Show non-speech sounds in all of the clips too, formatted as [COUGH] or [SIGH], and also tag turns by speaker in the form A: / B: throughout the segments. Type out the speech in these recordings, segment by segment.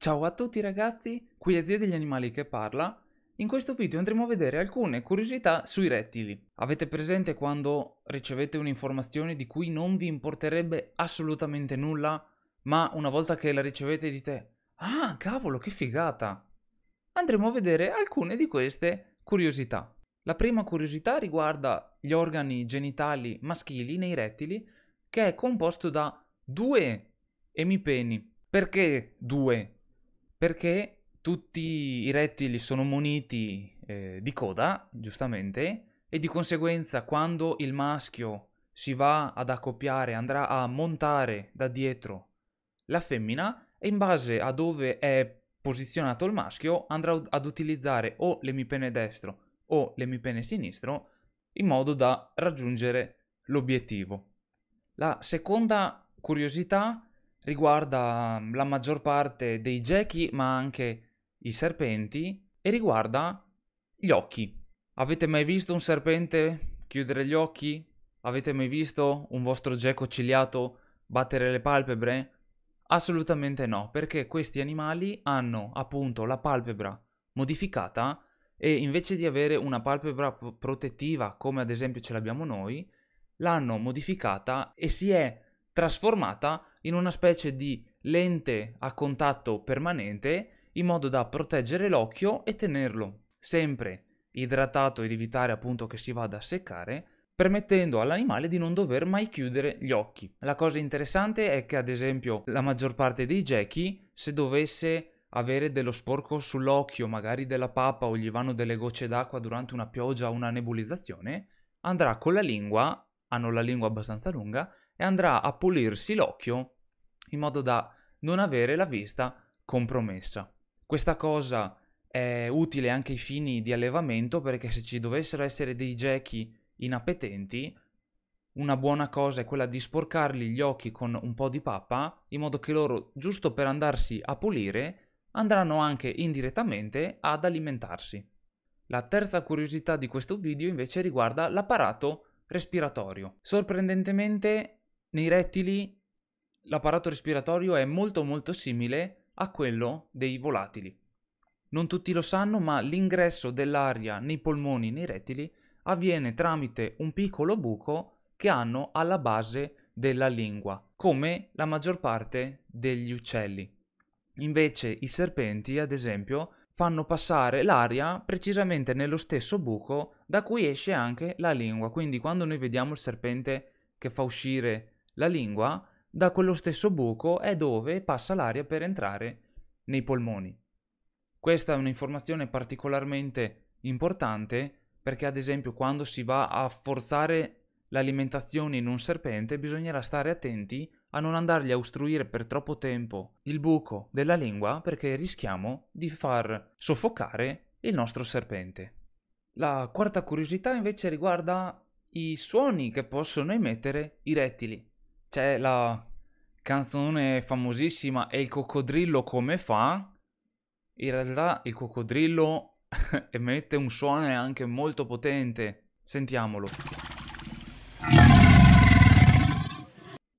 A: Ciao a tutti ragazzi, qui è Zio degli Animali che parla. In questo video andremo a vedere alcune curiosità sui rettili. Avete presente quando ricevete un'informazione di cui non vi importerebbe assolutamente nulla, ma una volta che la ricevete dite Ah, cavolo, che figata! Andremo a vedere alcune di queste curiosità. La prima curiosità riguarda gli organi genitali maschili nei rettili, che è composto da due emipeni. Perché due? perché tutti i rettili sono muniti eh, di coda, giustamente, e di conseguenza quando il maschio si va ad accoppiare, andrà a montare da dietro la femmina e in base a dove è posizionato il maschio andrà ad utilizzare o l'emipene destro o l'emipene sinistro in modo da raggiungere l'obiettivo. La seconda curiosità riguarda mhmm, la maggior parte dei gechi, ma anche i serpenti, e riguarda gli occhi. Avete mai visto un serpente chiudere gli occhi? Avete mai visto un vostro geco ciliato battere le palpebre? Assolutamente no, perché questi animali hanno appunto la palpebra modificata e invece di avere una palpebra protettiva come ad esempio ce l'abbiamo noi, l'hanno modificata e si è trasformata in una specie di lente a contatto permanente in modo da proteggere l'occhio e tenerlo sempre idratato ed evitare appunto che si vada a seccare, permettendo all'animale di non dover mai chiudere gli occhi. La cosa interessante è che ad esempio la maggior parte dei gechi, se dovesse avere dello sporco sull'occhio, magari della pappa o gli vanno delle gocce d'acqua durante una pioggia o una nebulizzazione, andrà con la lingua, hanno la lingua abbastanza lunga, e andrà a pulirsi l'occhio in modo da non avere la vista compromessa. Questa cosa è utile anche ai fini di allevamento perché se ci dovessero essere dei gechi inappetenti, una buona cosa è quella di sporcargli gli occhi con un po' di pappa, in modo che loro, giusto per andarsi a pulire, andranno anche indirettamente ad alimentarsi. La terza curiosità di questo video invece riguarda l'apparato respiratorio. Sorprendentemente nei rettili l'apparato respiratorio è molto molto simile a quello dei volatili. Non tutti lo sanno, ma l'ingresso dell'aria nei polmoni nei rettili avviene tramite un piccolo buco che hanno alla base della lingua, come la maggior parte degli uccelli. Invece i serpenti, ad esempio, fanno passare l'aria precisamente nello stesso buco da cui esce anche la lingua. Quindi quando noi vediamo il serpente che fa uscire la lingua, da quello stesso buco è dove passa l'aria per entrare nei polmoni. Questa è un'informazione particolarmente importante perché ad esempio quando si va a forzare l'alimentazione in un serpente bisognerà stare attenti a non andargli a ostruire per troppo tempo il buco della lingua perché rischiamo di far soffocare il nostro serpente. La quarta curiosità invece riguarda i suoni che possono emettere i rettili. C'è la canzone famosissima E il coccodrillo come fa? In realtà il coccodrillo [LAUGHS] emette un suono anche molto potente. Sentiamolo.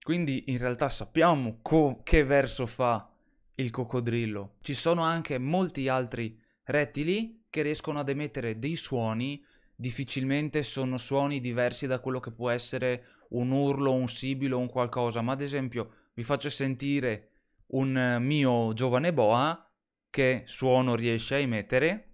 A: Quindi in realtà sappiamo che verso fa il coccodrillo. Ci sono anche molti altri rettili che riescono ad emettere dei suoni, difficilmente sono suoni diversi da quello che può essere un urlo, un sibilo, un qualcosa, ma ad esempio vi faccio sentire un eh, mio giovane boa che suono riesce a emettere.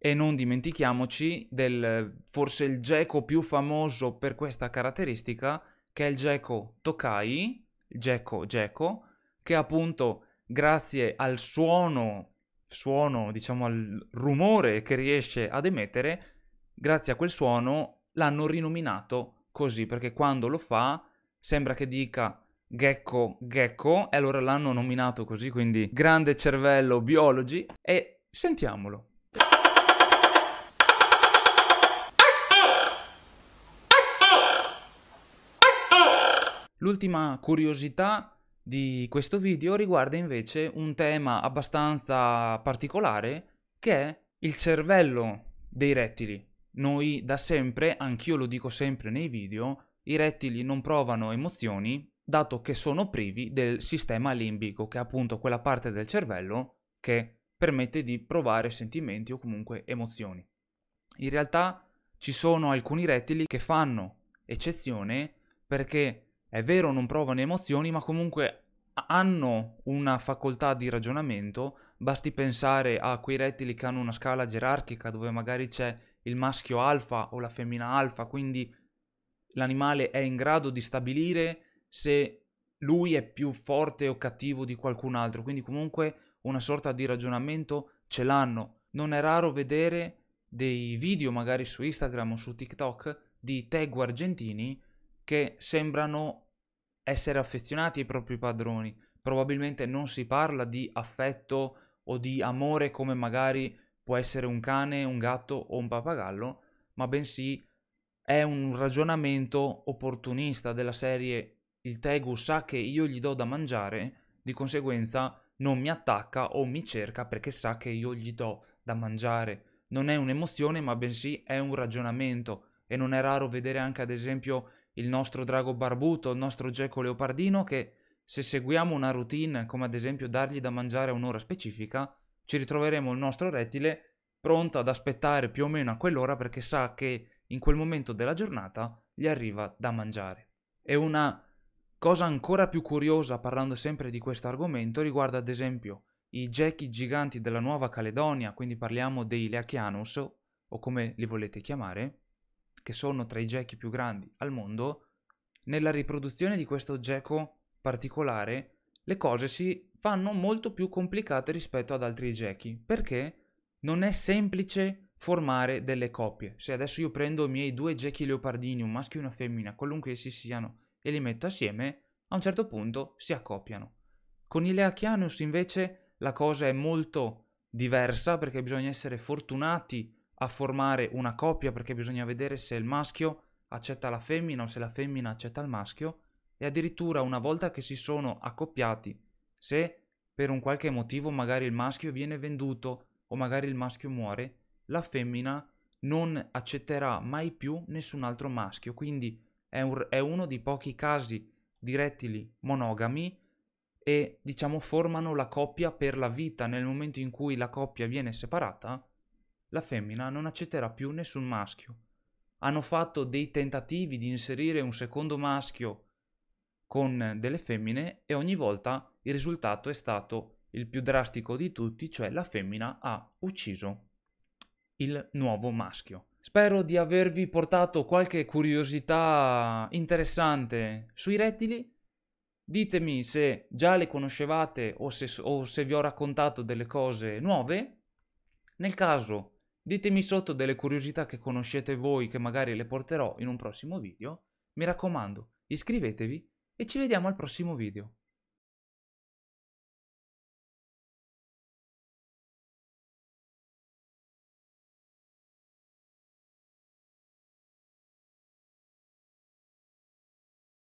A: E non dimentichiamoci del forse il geco più famoso per questa caratteristica, che è il geco Tokai, geco geco, che appunto grazie al suono suono, diciamo al rumore che riesce ad emettere, grazie a quel suono l'hanno rinominato così, perché quando lo fa sembra che dica gecko gecko e allora l'hanno nominato così, quindi grande cervello biologi e sentiamolo. L'ultima curiosità di questo video riguarda invece un tema abbastanza particolare che è il cervello dei rettili. Noi da sempre, anch'io lo dico sempre nei video, i rettili non provano emozioni dato che sono privi del sistema limbico, che è appunto quella parte del cervello che permette di provare sentimenti o comunque emozioni. In realtà ci sono alcuni rettili che fanno eccezione perché è vero non provano emozioni, ma comunque hanno una facoltà di ragionamento, basti pensare a quei rettili che hanno una scala gerarchica dove magari c'è il maschio alfa o la femmina alfa, quindi l'animale è in grado di stabilire se lui è più forte o cattivo di qualcun altro, quindi comunque una sorta di ragionamento ce l'hanno. Non è raro vedere dei video magari su Instagram o su TikTok di tegu argentini che sembrano essere affezionati ai propri padroni. Probabilmente non si parla di affetto o di amore come magari può essere un cane, un gatto o un pappagallo, ma bensì è un ragionamento opportunista della serie il tegu sa che io gli do da mangiare, di conseguenza non mi attacca o mi cerca perché sa che io gli do da mangiare. Non è un'emozione, ma bensì è un ragionamento e non è raro vedere anche ad esempio il nostro drago barbuto, il nostro geco leopardino che se seguiamo una routine come ad esempio dargli da mangiare a un'ora specifica, ci ritroveremo il nostro rettile pronto ad aspettare più o meno a quell'ora perché sa che in quel momento della giornata gli arriva da mangiare. E una cosa ancora più curiosa parlando sempre di questo argomento riguarda ad esempio i gechi giganti della Nuova Caledonia, quindi parliamo dei Leachianus o come li volete chiamare, che sono tra i gechi più grandi al mondo, nella riproduzione di questo geco particolare le cose si fanno molto più complicate rispetto ad altri gechi, perché non è semplice formare delle coppie. Se adesso io prendo i miei due gechi leopardini, un maschio e una femmina, qualunque essi siano, e li metto assieme, a un certo punto si accoppiano. Con i Leachianus invece la cosa è molto diversa perché bisogna essere fortunati a formare una coppia perché bisogna vedere se il maschio accetta la femmina o se la femmina accetta il maschio e addirittura una volta che si sono accoppiati, se per un qualche motivo magari il maschio viene venduto o magari il maschio muore, la femmina non accetterà mai più nessun altro maschio, quindi è, un, è uno dei pochi casi di rettili monogami e diciamo formano la coppia per la vita nel momento in cui la coppia viene separata la femmina non accetterà più nessun maschio. Hanno fatto dei tentativi di inserire un secondo maschio con delle femmine e ogni volta il risultato è stato il più drastico di tutti, cioè la femmina ha ucciso il nuovo maschio. Spero di avervi portato qualche curiosità interessante sui rettili. Ditemi se già le conoscevate o se, o se vi ho raccontato delle cose nuove. Nel caso Ditemi sotto delle curiosità che conoscete voi che magari le porterò in un prossimo video. Mi raccomando, iscrivetevi e ci vediamo al prossimo video.